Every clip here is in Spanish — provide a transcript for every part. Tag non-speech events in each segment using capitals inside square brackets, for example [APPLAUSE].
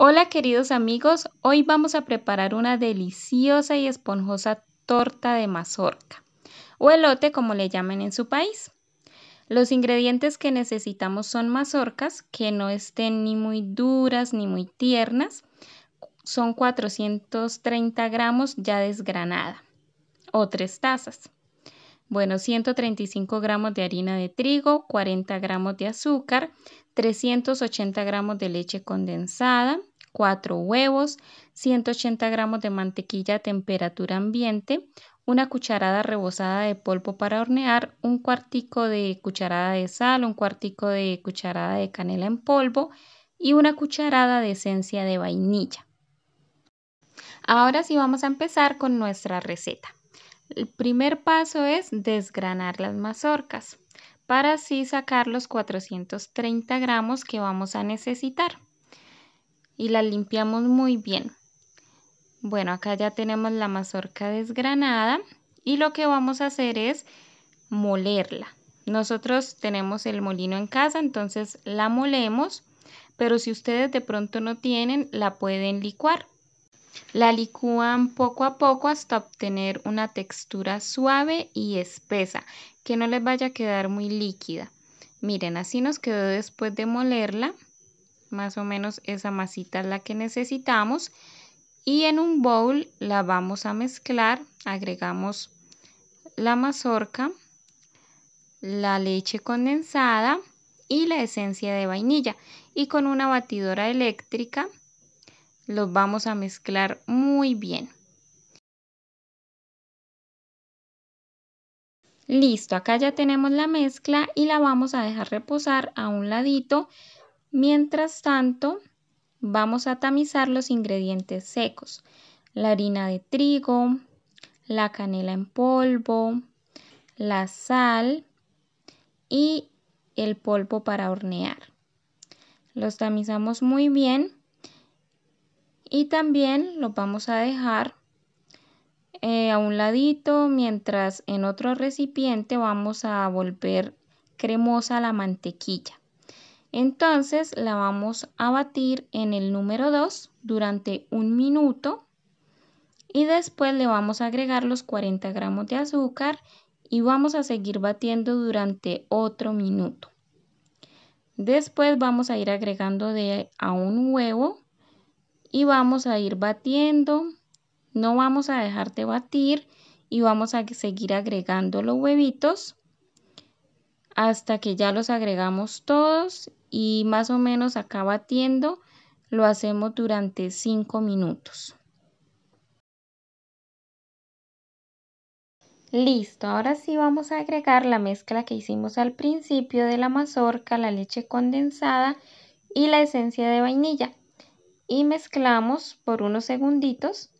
Hola queridos amigos, hoy vamos a preparar una deliciosa y esponjosa torta de mazorca o elote como le llamen en su país. Los ingredientes que necesitamos son mazorcas que no estén ni muy duras ni muy tiernas, son 430 gramos ya desgranada o tres tazas. Bueno, 135 gramos de harina de trigo, 40 gramos de azúcar, 380 gramos de leche condensada, 4 huevos, 180 gramos de mantequilla a temperatura ambiente, una cucharada rebozada de polvo para hornear, un cuartico de cucharada de sal, un cuartico de cucharada de canela en polvo y una cucharada de esencia de vainilla. Ahora sí vamos a empezar con nuestra receta. El primer paso es desgranar las mazorcas para así sacar los 430 gramos que vamos a necesitar. Y la limpiamos muy bien. Bueno, acá ya tenemos la mazorca desgranada y lo que vamos a hacer es molerla. Nosotros tenemos el molino en casa, entonces la molemos, pero si ustedes de pronto no tienen, la pueden licuar. La licúan poco a poco hasta obtener una textura suave y espesa, que no les vaya a quedar muy líquida. Miren, así nos quedó después de molerla. Más o menos esa masita es la que necesitamos. Y en un bowl la vamos a mezclar. Agregamos la mazorca, la leche condensada y la esencia de vainilla. Y con una batidora eléctrica los vamos a mezclar muy bien. Listo, acá ya tenemos la mezcla y la vamos a dejar reposar a un ladito. Mientras tanto, vamos a tamizar los ingredientes secos. La harina de trigo, la canela en polvo, la sal y el polvo para hornear. Los tamizamos muy bien y también lo vamos a dejar eh, a un ladito mientras en otro recipiente vamos a volver cremosa la mantequilla. Entonces la vamos a batir en el número 2 durante un minuto y después le vamos a agregar los 40 gramos de azúcar y vamos a seguir batiendo durante otro minuto. Después vamos a ir agregando de, a un huevo y vamos a ir batiendo. No vamos a dejar de batir y vamos a seguir agregando los huevitos hasta que ya los agregamos todos y más o menos acá batiendo lo hacemos durante 5 minutos. Listo, ahora sí vamos a agregar la mezcla que hicimos al principio de la mazorca, la leche condensada y la esencia de vainilla y mezclamos por unos segunditos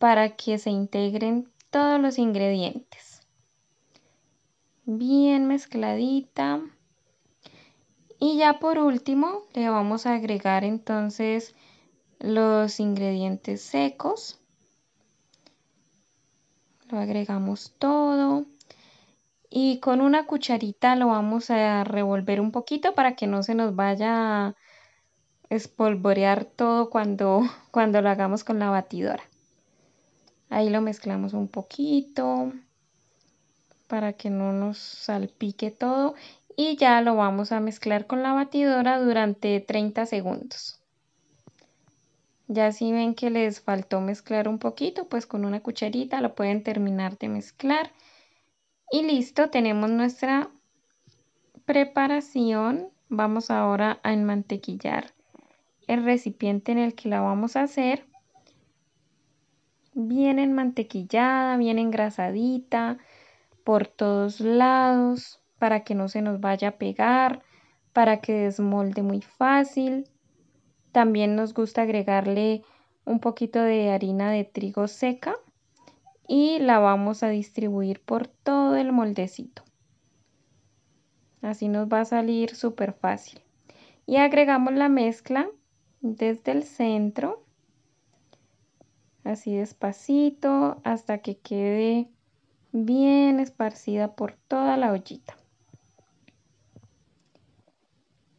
para que se integren todos los ingredientes. Bien mezcladita. Y ya por último le vamos a agregar entonces los ingredientes secos. Lo agregamos todo. Y con una cucharita lo vamos a revolver un poquito para que no se nos vaya espolvorear todo cuando, [LAUGHS] cuando lo hagamos con la batidora. Ahí lo mezclamos un poquito para que no nos salpique todo y ya lo vamos a mezclar con la batidora durante 30 segundos. Ya si ven que les faltó mezclar un poquito, pues con una cucharita lo pueden terminar de mezclar. Y listo, tenemos nuestra preparación. Vamos ahora a enmantequillar el recipiente en el que la vamos a hacer. Bien mantequillada, bien engrasadita por todos lados para que no se nos vaya a pegar, para que desmolde muy fácil. También nos gusta agregarle un poquito de harina de trigo seca y la vamos a distribuir por todo el moldecito. Así nos va a salir súper fácil. Y agregamos la mezcla desde el centro, así despacito, hasta que quede bien esparcida por toda la ollita.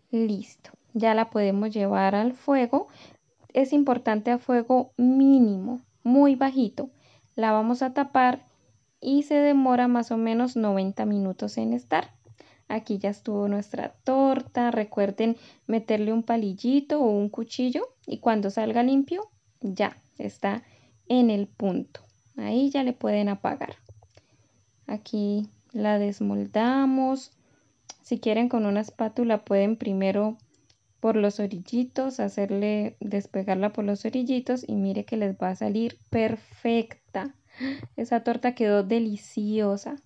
Listo, ya la podemos llevar al fuego. Es importante a fuego mínimo, muy bajito. La vamos a tapar y se demora más o menos 90 minutos en estar. Aquí ya estuvo nuestra torta. Recuerden meterle un palillito o un cuchillo y cuando salga limpio ya está en el punto. Ahí ya le pueden apagar. Aquí la desmoldamos. Si quieren con una espátula pueden primero por los orillitos, hacerle despegarla por los orillitos y mire que les va a salir perfecta. Esa torta quedó deliciosa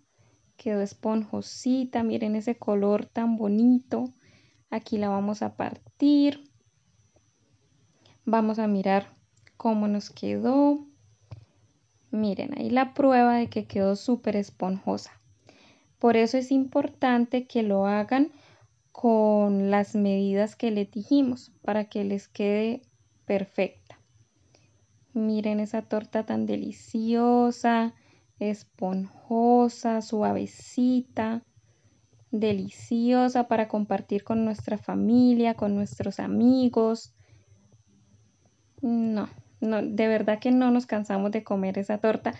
quedó esponjosita, miren ese color tan bonito. Aquí la vamos a partir. Vamos a mirar cómo nos quedó. Miren, ahí la prueba de que quedó súper esponjosa. Por eso es importante que lo hagan con las medidas que les dijimos para que les quede perfecta. Miren esa torta tan deliciosa esponjosa, suavecita, deliciosa para compartir con nuestra familia, con nuestros amigos. No, no, de verdad que no nos cansamos de comer esa torta.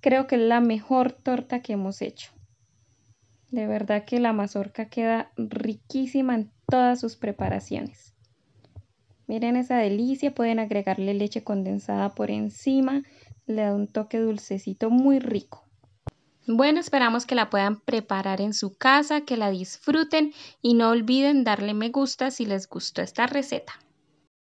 Creo que es la mejor torta que hemos hecho. De verdad que la mazorca queda riquísima en todas sus preparaciones. Miren esa delicia, pueden agregarle leche condensada por encima, le da un toque dulcecito muy rico. Bueno, esperamos que la puedan preparar en su casa, que la disfruten y no olviden darle me gusta si les gustó esta receta.